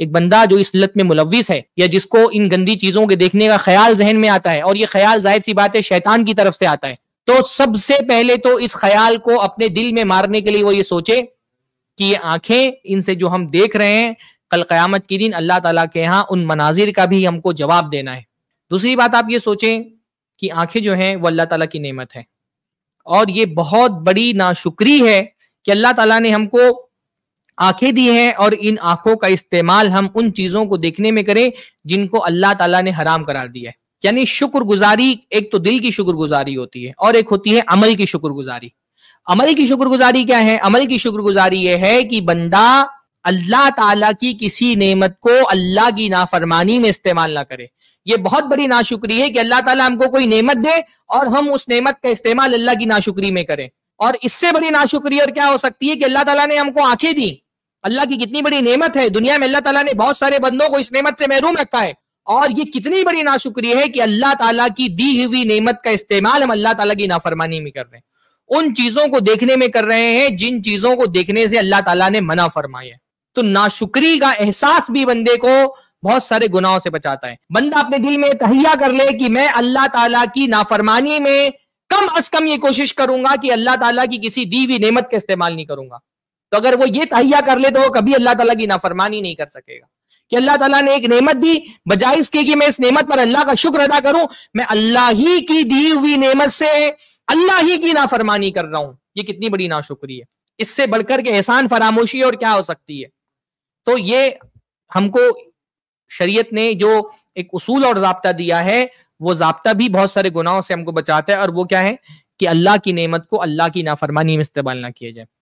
एक बंदा जो इस लत में मुलविस है या जिसको इन गंदी चीजों के देखने का ख्याल जहन में आता है और ये ख्याल जाहिर सी बात है शैतान की तरफ से आता है तो सबसे पहले तो इस ख्याल को अपने दिल में मारने के लिए वो ये सोचे कि ये आंखें इनसे जो हम देख रहे हैं कल कयामत के दिन अल्लाह तला के यहाँ उन मनाजिर का भी हमको जवाब देना है दूसरी बात आप ये सोचें कि आंखें जो हैं वो अल्लाह तला की नेमत है और ये बहुत बड़ी नाशुक्री है कि अल्लाह तला ने हमको आंखें दी हैं और इन आंखों का इस्तेमाल हम उन चीजों को देखने में करें जिनको अल्लाह ताला ने हराम करार दिया है यानी शुक्रगुजारी एक तो दिल की शुक्रगुजारी होती है और एक होती है अमल की शुक्रगुजारी अमल की शुक्रगुजारी क्या है अमल की शुक्रगुजारी यह है कि बंदा अल्लाह ताला की किसी नेमत को अल्लाह की नाफरमानी में इस्तेमाल ना करे ये बहुत बड़ी नाशुक्री है कि अल्लाह ताला हमको कोई नेमत दे और हम उस नेमत का इस्तेमाल अल्लाह की नाशुक्री में करें और इससे बड़ी नाशुक्री और क्या हो सकती है कि अल्लाह ताला ने हमको आंखें दी अल्लाह की कितनी बड़ी नेमत है दुनिया में अल्लाह ताला ने बहुत सारे बंदों को इस नेमत से महरूम रखा है और ये कितनी बड़ी नाशुक्री है कि अल्लाह ताला की दी हुई नेमत का इस्तेमाल हम अल्लाह ताला की नाफरमानी में कर रहे हैं उन चीजों को देखने में कर रहे हैं जिन चीजों को देखने से अल्लाह ताला ने मना फरमाया है तो नाशुक्री का एहसास भी बंदे को बहुत सारे गुनाहों से बचाता है बंदा अपने दिल में तहिया कर ले कि मैं अल्लाह ताला की नाफरमानी में कम अज कम ये कोशिश करूंगा कि अल्लाह ताला की किसी दी हुई नेमत का इस्तेमाल नहीं करूंगा तो अगर वो ये तहिया कर ले तो वो कभी अल्लाह तला की नाफरमानी नहीं कर सकेगा कि अल्लाह तला ने एक नेमत दी बजाय इसके कि मैं इस नेमत पर अल्लाह का शुक्र अदा करूं मैं अल्लाह ही की दी हुई नेमत से अल्लाह ही की नाफरमानी कर रहा हूं ये कितनी बड़ी नाशुक्री है इससे बढ़कर के एहसान फरामोशी और क्या हो सकती है तो ये हमको शरीयत ने जो एक उसूल और जबता दिया है वो जबता भी बहुत सारे गुनाहों से हमको बचाता है और वो क्या है कि अल्लाह की नेमत को अल्लाह की नाफरमानी में इस्तेमाल ना किया जाए